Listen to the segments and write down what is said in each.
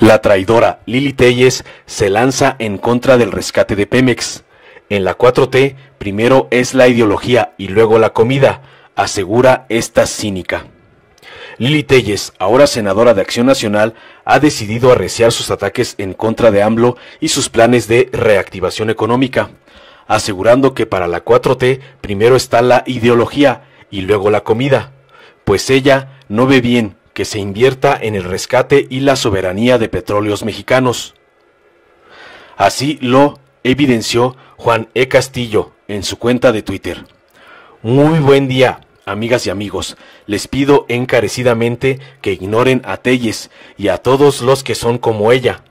La traidora Lili Telles se lanza en contra del rescate de Pemex. En la 4T, primero es la ideología y luego la comida, asegura esta cínica. Lili Telles, ahora senadora de Acción Nacional, ha decidido arreciar sus ataques en contra de AMLO y sus planes de reactivación económica, asegurando que para la 4T primero está la ideología y luego la comida, pues ella no ve bien que se invierta en el rescate y la soberanía de petróleos mexicanos. Así lo evidenció Juan E. Castillo en su cuenta de Twitter. Muy buen día, amigas y amigos. Les pido encarecidamente que ignoren a Telles y a todos los que son como ella,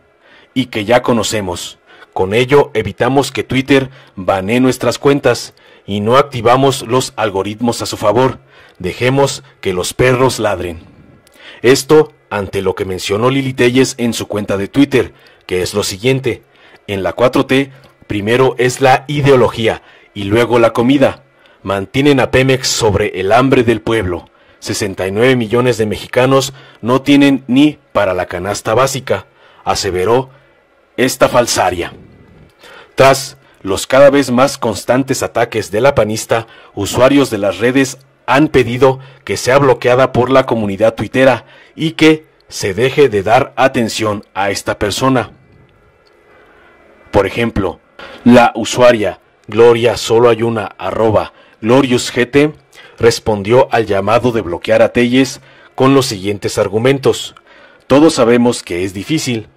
y que ya conocemos. Con ello evitamos que Twitter bane nuestras cuentas y no activamos los algoritmos a su favor. Dejemos que los perros ladren. Esto ante lo que mencionó Lili Telles en su cuenta de Twitter, que es lo siguiente. En la 4T, primero es la ideología y luego la comida. Mantienen a Pemex sobre el hambre del pueblo. 69 millones de mexicanos no tienen ni para la canasta básica, aseveró esta falsaria. Tras los cada vez más constantes ataques de la panista, usuarios de las redes han pedido que sea bloqueada por la comunidad tuitera y que se deje de dar atención a esta persona. Por ejemplo, la usuaria Gloria Solo Ayuna arroba respondió al llamado de bloquear a Telles con los siguientes argumentos. Todos sabemos que es difícil.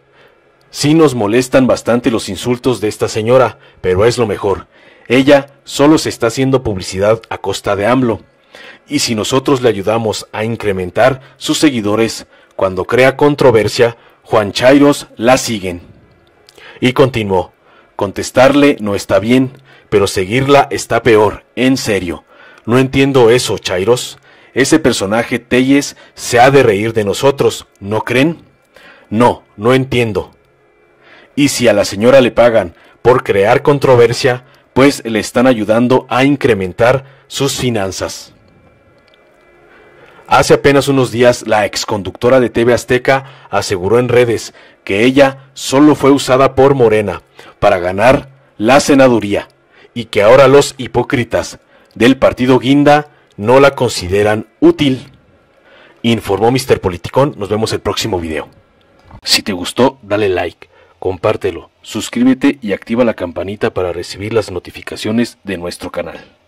Sí nos molestan bastante los insultos de esta señora, pero es lo mejor. Ella solo se está haciendo publicidad a costa de AMLO. Y si nosotros le ayudamos a incrementar sus seguidores, cuando crea controversia, Juan Chairos la siguen. Y continuó, contestarle no está bien, pero seguirla está peor, en serio. No entiendo eso, Chairos. Ese personaje Telles se ha de reír de nosotros, ¿no creen? No, no entiendo. Y si a la señora le pagan por crear controversia, pues le están ayudando a incrementar sus finanzas. Hace apenas unos días, la exconductora de TV Azteca aseguró en redes que ella solo fue usada por Morena para ganar la senaduría y que ahora los hipócritas del partido Guinda no la consideran útil. Informó Mr. Politicón, nos vemos el próximo video. Si te gustó, dale like, compártelo, suscríbete y activa la campanita para recibir las notificaciones de nuestro canal.